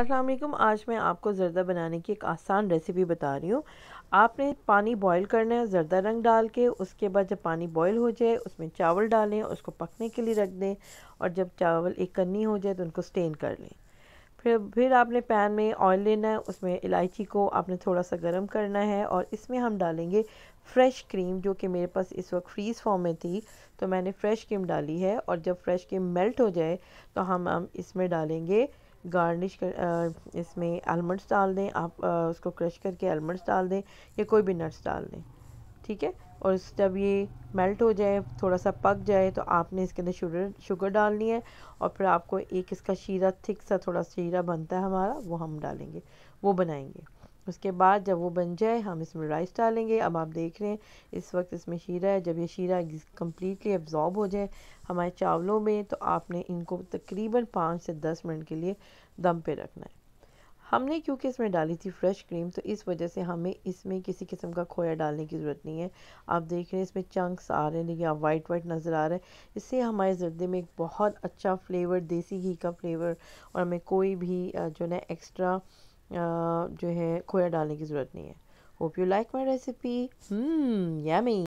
असलम आज मैं आपको ज़रदा बनाने की एक आसान रेसिपी बता रही हूँ आपने पानी बॉईल करना है ज़रदा रंग डाल के उसके बाद जब पानी बॉईल हो जाए उसमें चावल डालें उसको पकने के लिए रख दें और जब चावल एक कन्नी हो जाए तो उनको स्टेन कर लें फिर फिर आपने पैन में ऑयल लेना है उसमें इलायची को आपने थोड़ा सा गर्म करना है और इसमें हम डालेंगे फ़्रेश क्रीम जो कि मेरे पास इस वक्त फ्रीज़ फॉर्म में थी तो मैंने फ़्रेश क्रीम डाली है और जब फ्रेश क्रीम मेल्ट हो जाए तो हम हम इसमें डालेंगे गार्निश कर आ, इसमें आलमंड्स डाल दें आप आ, उसको क्रश करके आलमंड्स डाल दें या कोई भी नट्स डाल दें ठीक है और जब ये मेल्ट हो जाए थोड़ा सा पक जाए तो आपने इसके अंदर शुगर शुगर डालनी है और फिर आपको एक इसका शीरा थिक सा थोड़ा शीरा बनता है हमारा वो हम डालेंगे वो बनाएंगे उसके बाद जब वो बन जाए हम इसमें राइस डालेंगे अब आप देख रहे हैं इस वक्त इसमें शीरा है जब ये शीरा कम्प्लीटली एब्ज़ॉर्ब हो जाए हमारे चावलों में तो आपने इनको तकरीबन पाँच से दस मिनट के लिए दम पे रखना है हमने क्योंकि इसमें डाली थी फ्रेश क्रीम तो इस वजह से हमें इसमें किसी किस्म का खोया डालने की ज़रूरत नहीं है आप देख रहे हैं इसमें चंक्स आ रहे हैं या वाइट वाइट नज़र आ रहा है इससे हमारे जर्दे में एक बहुत अच्छा फ्लेवर देसी घी का फ्लेवर और हमें कोई भी जो है एक्स्ट्रा जो है खोया डालने की ज़रूरत नहीं है hope you like my recipe yam